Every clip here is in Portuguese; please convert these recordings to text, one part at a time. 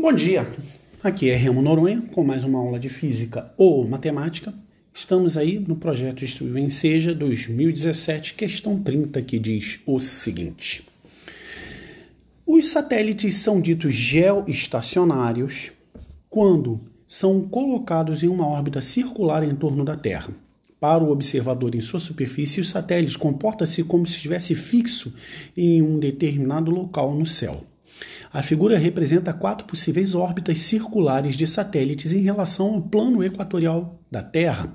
Bom dia, aqui é Remo Noronha com mais uma aula de Física ou Matemática. Estamos aí no projeto Estudo em Seja 2017, questão 30, que diz o seguinte: Os satélites são ditos geoestacionários quando são colocados em uma órbita circular em torno da Terra. Para o observador em sua superfície, o satélite comporta-se como se estivesse fixo em um determinado local no céu. A figura representa quatro possíveis órbitas circulares de satélites em relação ao plano equatorial da Terra,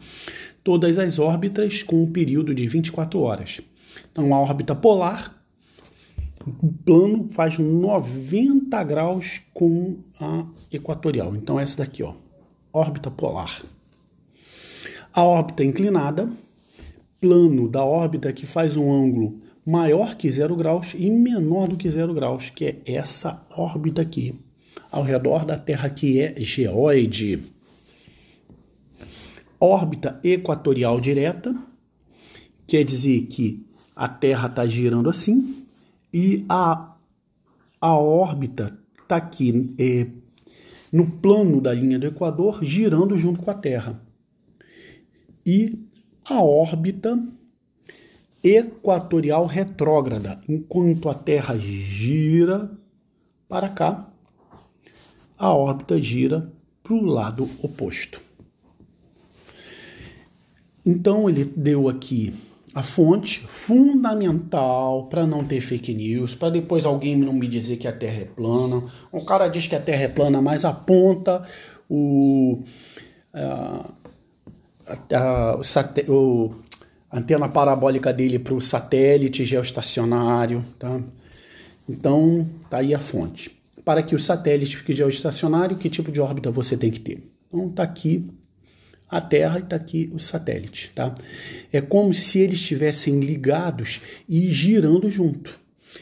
todas as órbitas com um período de 24 horas. Então, a órbita polar, o plano faz 90 graus com a equatorial. Então, essa daqui, ó, órbita polar. A órbita inclinada, plano da órbita que faz um ângulo maior que zero graus e menor do que zero graus, que é essa órbita aqui, ao redor da Terra, que é geóide. Órbita equatorial direta, quer dizer que a Terra está girando assim e a, a órbita está aqui é, no plano da linha do Equador, girando junto com a Terra. E a órbita equatorial retrógrada, enquanto a Terra gira para cá, a órbita gira para o lado oposto. Então ele deu aqui a fonte fundamental para não ter fake news, para depois alguém não me dizer que a Terra é plana. Um cara diz que a Terra é plana, mas aponta o, uh, a, a, o, antena parabólica dele para o satélite geoestacionário, tá? Então, tá aí a fonte. Para que o satélite fique geoestacionário, que tipo de órbita você tem que ter? Então, tá aqui a Terra e tá aqui o satélite, tá? É como se eles estivessem ligados e girando junto.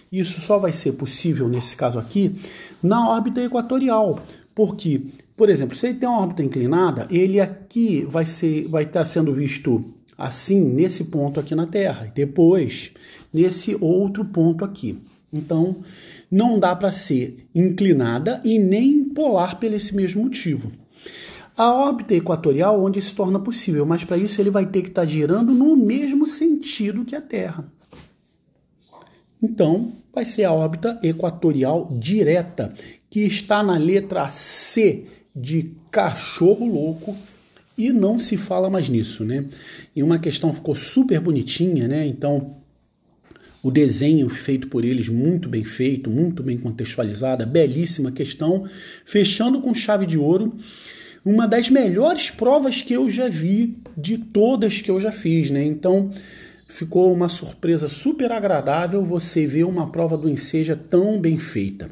Isso só vai ser possível nesse caso aqui na órbita equatorial, porque, por exemplo, se ele tem uma órbita inclinada, ele aqui vai ser vai estar tá sendo visto assim nesse ponto aqui na Terra e depois nesse outro ponto aqui. Então, não dá para ser inclinada e nem polar por esse mesmo motivo. A órbita equatorial, onde se torna possível, mas para isso ele vai ter que estar tá girando no mesmo sentido que a Terra. Então, vai ser a órbita equatorial direta, que está na letra C de cachorro louco e não se fala mais nisso, né? E uma questão ficou super bonitinha, né? Então, o desenho feito por eles, muito bem feito, muito bem contextualizada, belíssima questão. Fechando com chave de ouro, uma das melhores provas que eu já vi, de todas que eu já fiz, né? Então, ficou uma surpresa super agradável você ver uma prova do Enseja tão bem feita.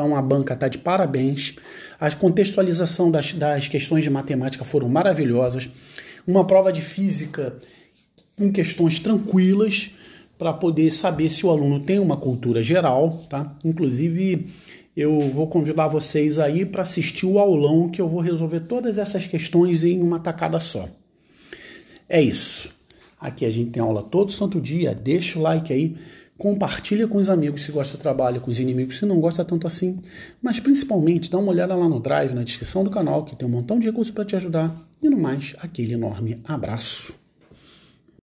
Então a banca está de parabéns. A contextualização das, das questões de matemática foram maravilhosas. Uma prova de física com questões tranquilas para poder saber se o aluno tem uma cultura geral, tá? Inclusive, eu vou convidar vocês aí para assistir o aulão que eu vou resolver todas essas questões em uma tacada só. É isso. Aqui a gente tem aula todo santo dia. Deixa o like aí. Compartilha com os amigos se gosta do trabalho, com os inimigos se não gosta tanto assim. Mas principalmente dá uma olhada lá no Drive, na descrição do canal, que tem um montão de recursos para te ajudar. E no mais, aquele enorme abraço.